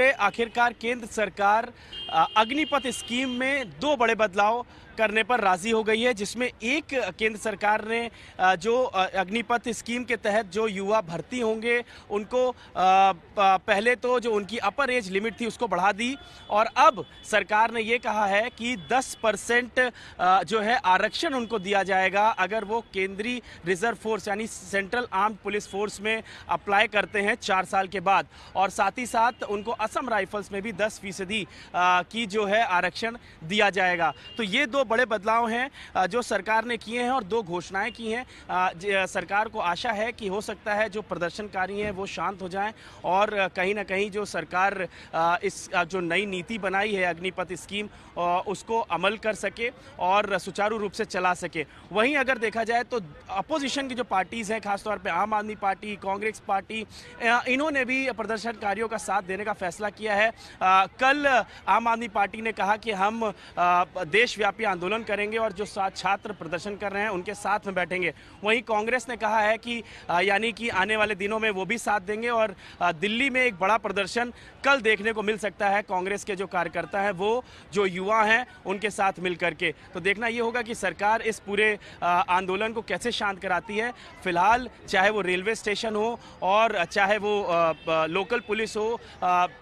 आखिरकार केंद्र सरकार अग्निपथ स्कीम में दो बड़े बदलाव करने पर राजी हो गई है जिसमें एक केंद्र सरकार ने जो अग्निपथ स्कीम के तहत जो युवा भर्ती होंगे उनको पहले तो जो उनकी अपर एज लिमिट थी उसको बढ़ा दी और अब सरकार ने ये कहा है कि 10 परसेंट जो है आरक्षण उनको दिया जाएगा अगर वो केंद्रीय रिजर्व फोर्स यानी सेंट्रल आर्म पुलिस फोर्स में अप्लाई करते हैं चार साल के बाद और साथ ही साथ उनको असम राइफल्स में भी दस फीसदी की जो है आरक्षण दिया जाएगा तो ये दो बड़े बदलाव हैं जो सरकार ने किए हैं और दो घोषणाएं की हैं सरकार को आशा है कि हो सकता है जो प्रदर्शनकारी हैं वो शांत हो जाएं और कहीं ना कहीं जो सरकार इस जो नई नीति बनाई है अग्निपथ स्कीम उसको अमल कर सके और सुचारू रूप से चला सके वहीं अगर देखा जाए तो अपोजिशन की जो पार्टीज़ हैं खासतौर पर आम आदमी पार्टी कांग्रेस पार्टी इन्होंने भी प्रदर्शनकारियों का साथ देने का फैसला फैसला किया है आ, कल आम आदमी पार्टी ने कहा कि हम देशव्यापी आंदोलन करेंगे और जो छात्र प्रदर्शन कर रहे हैं उनके साथ में बैठेंगे वहीं कांग्रेस ने कहा है कि यानी कि आने वाले दिनों में वो भी साथ देंगे और दिल्ली में एक बड़ा प्रदर्शन कल देखने को मिल सकता है कांग्रेस के जो कार्यकर्ता हैं वो जो युवा हैं उनके साथ मिल करके तो देखना ये होगा कि सरकार इस पूरे आंदोलन को कैसे शांत कराती है फिलहाल चाहे वो रेलवे स्टेशन हो और चाहे वो लोकल पुलिस हो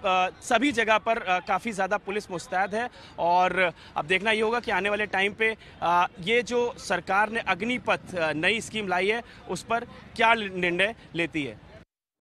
सभी जगह पर काफ़ी ज़्यादा पुलिस मुस्तैद है और अब देखना ये होगा कि आने वाले टाइम पे ये जो सरकार ने अग्निपथ नई स्कीम लाई है उस पर क्या निर्णय लेती है